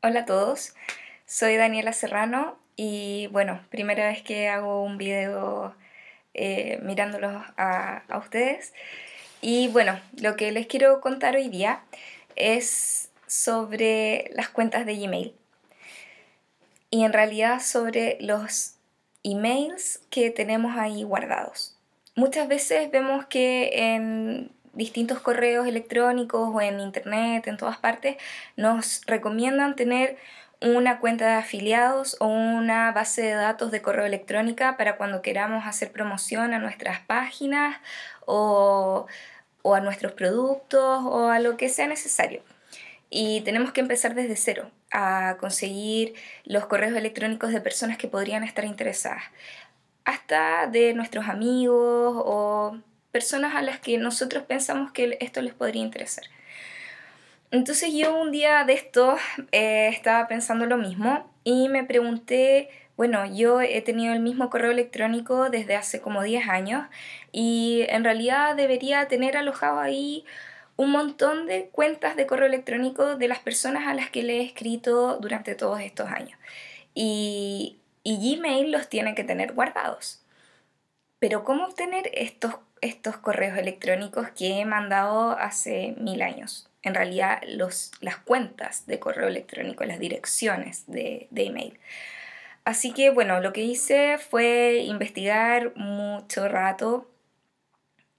Hola a todos, soy Daniela Serrano y bueno, primera vez que hago un video eh, mirándolos a, a ustedes. Y bueno, lo que les quiero contar hoy día es sobre las cuentas de Gmail y en realidad sobre los emails que tenemos ahí guardados. Muchas veces vemos que en distintos correos electrónicos o en internet, en todas partes, nos recomiendan tener una cuenta de afiliados o una base de datos de correo electrónica para cuando queramos hacer promoción a nuestras páginas o, o, a nuestros productos o a lo que sea necesario. Y tenemos que empezar desde cero a conseguir los correos electrónicos de personas que podrían estar interesadas, hasta de nuestros amigos o personas a las que nosotros pensamos que esto les podría interesar. Entonces yo un día de estos eh, estaba pensando lo mismo y me pregunté, bueno, yo he tenido el mismo correo electrónico desde hace como 10 años y en realidad debería tener alojado ahí un montón de cuentas de correo electrónico de las personas a las que le he escrito durante todos estos años. Y, y Gmail los tiene que tener guardados. Pero ¿cómo obtener estos, estos correos electrónicos que he mandado hace mil años? En realidad, los, las cuentas de correo electrónico, las direcciones de, email. Así que bueno, lo que hice fue investigar mucho rato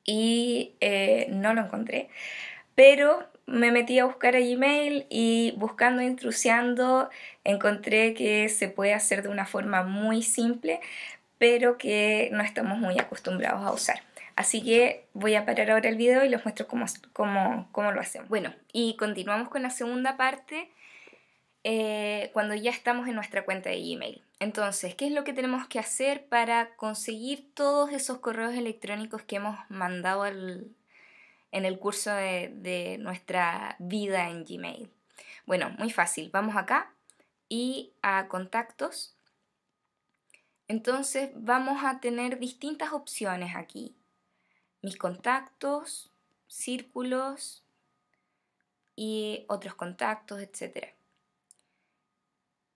y eh, no lo encontré. Pero me metí a buscar a Gmail y buscando, intrusiando, encontré que se puede hacer de una forma muy simple, pero que no estamos muy acostumbrados a usar. Así que voy a parar ahora el video y les muestro cómo, lo hacemos. Bueno, y continuamos con la segunda parte eh, cuando ya estamos en nuestra cuenta de Gmail. Entonces, ¿qué es lo que tenemos que hacer para conseguir todos esos correos electrónicos que hemos mandado en el curso de nuestra vida en Gmail? Bueno, muy fácil. Vamos acá y a contactos entonces vamos a tener distintas opciones aquí. Mis contactos, círculos y otros contactos, etc.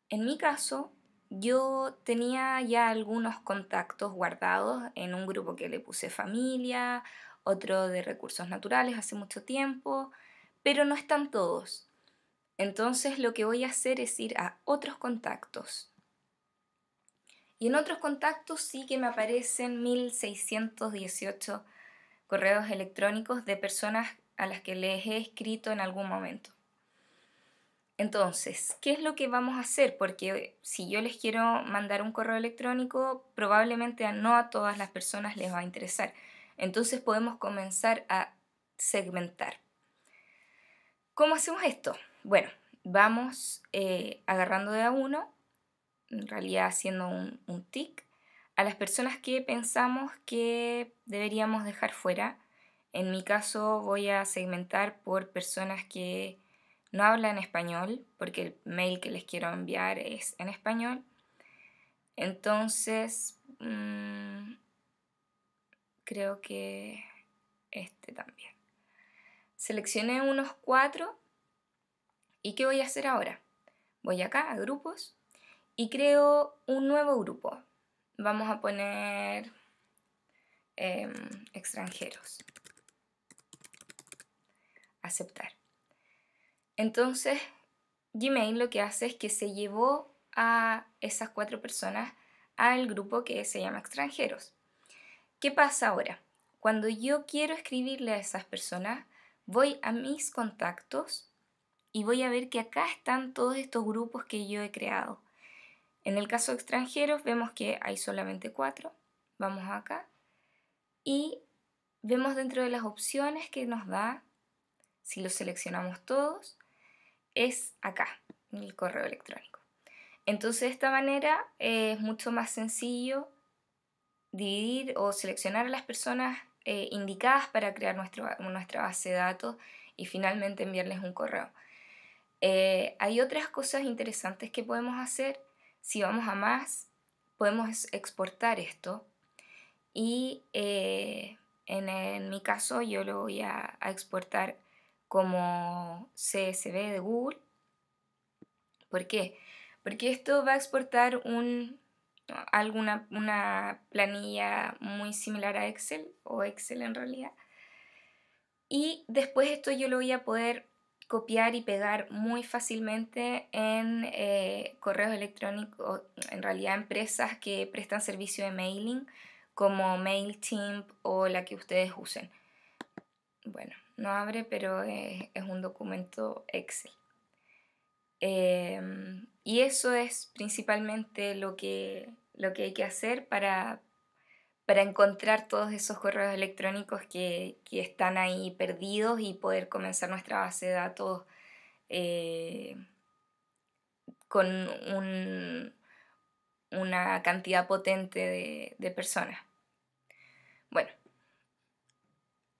En mi caso, yo tenía ya algunos contactos guardados en un grupo que le puse familia, otro de recursos naturales hace mucho tiempo, pero no están todos. Entonces lo que voy a hacer es ir a otros contactos y en otros contactos sí que me aparecen 1618 correos electrónicos de personas a las que les he escrito en algún momento. Entonces, ¿qué es lo que vamos a hacer? Porque si yo les quiero mandar un correo electrónico, probablemente no a todas las personas les va a interesar. Entonces podemos comenzar a segmentar. ¿Cómo hacemos esto? Bueno, vamos eh, agarrando de a uno en realidad haciendo un, un tic, a las personas que pensamos que deberíamos dejar fuera. En mi caso voy a segmentar por personas que no hablan español, porque el mail que les quiero enviar es en español. Entonces, mm, creo que este también. Seleccioné unos cuatro. ¿Y qué voy a hacer ahora? Voy acá a grupos y creo un nuevo grupo. Vamos a poner em, extranjeros. Aceptar. Entonces, Gmail lo que hace es que se llevó a esas cuatro personas al grupo que se llama extranjeros. ¿Qué pasa ahora? Cuando yo quiero escribirle a esas personas, voy a mis contactos y voy a ver que acá están todos estos grupos que yo he creado. En el caso extranjeros vemos que hay solamente cuatro. Vamos acá. Y vemos dentro de las opciones que nos da, si los seleccionamos todos, es acá, en el correo electrónico. Entonces de esta manera eh, es mucho más sencillo dividir o seleccionar a las personas eh, indicadas para crear nuestra base de datos y finalmente enviarles un correo. Eh, hay otras cosas interesantes que podemos hacer si vamos a más, podemos exportar esto. Y eh, en, mi caso yo lo voy a, exportar como CSV de Google. ¿Por qué? Porque esto va a exportar un, alguna, una planilla muy similar a Excel o Excel en realidad. Y después esto yo lo voy a poder copiar y pegar muy fácilmente en eh, correos electrónicos, en realidad empresas que prestan servicio de mailing como MailChimp o la que ustedes usen. Bueno, no abre, pero es, un documento Excel. Em, y eso es principalmente lo que, lo que hay que hacer para, para encontrar todos esos correos electrónicos que, están ahí perdidos y poder comenzar nuestra base de datos eh, con una cantidad potente de, personas. Bueno,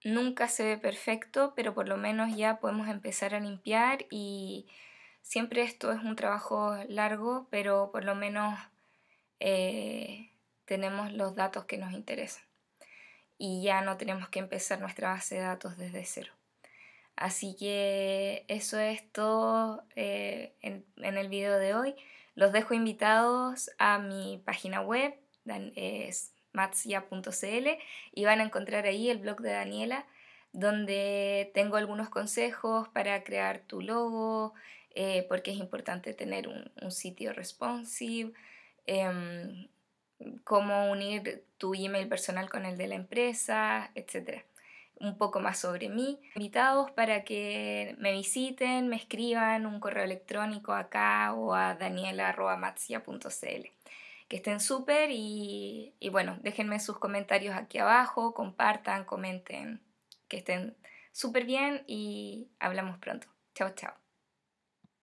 nunca se ve perfecto, pero por lo menos ya podemos empezar a limpiar y siempre esto es un trabajo largo, pero por lo menos eh, tenemos los datos que nos interesan y ya no tenemos que empezar nuestra base de datos desde cero. Así que eso es todo eh, en, el video de hoy. Los dejo invitados a mi página web, es matsia.cl, y van a encontrar ahí el blog de Daniela, donde tengo algunos consejos para crear tu logo, eh, porque es importante tener un, sitio responsive. Em, cómo unir tu email personal con el de la empresa, etc. Un poco más sobre mí. Invitados para que me visiten, me escriban un correo electrónico acá o a daniela.matsia.cl. Que estén súper y, y bueno, déjenme sus comentarios aquí abajo, compartan, comenten, que estén súper bien y hablamos pronto. Chao, chao.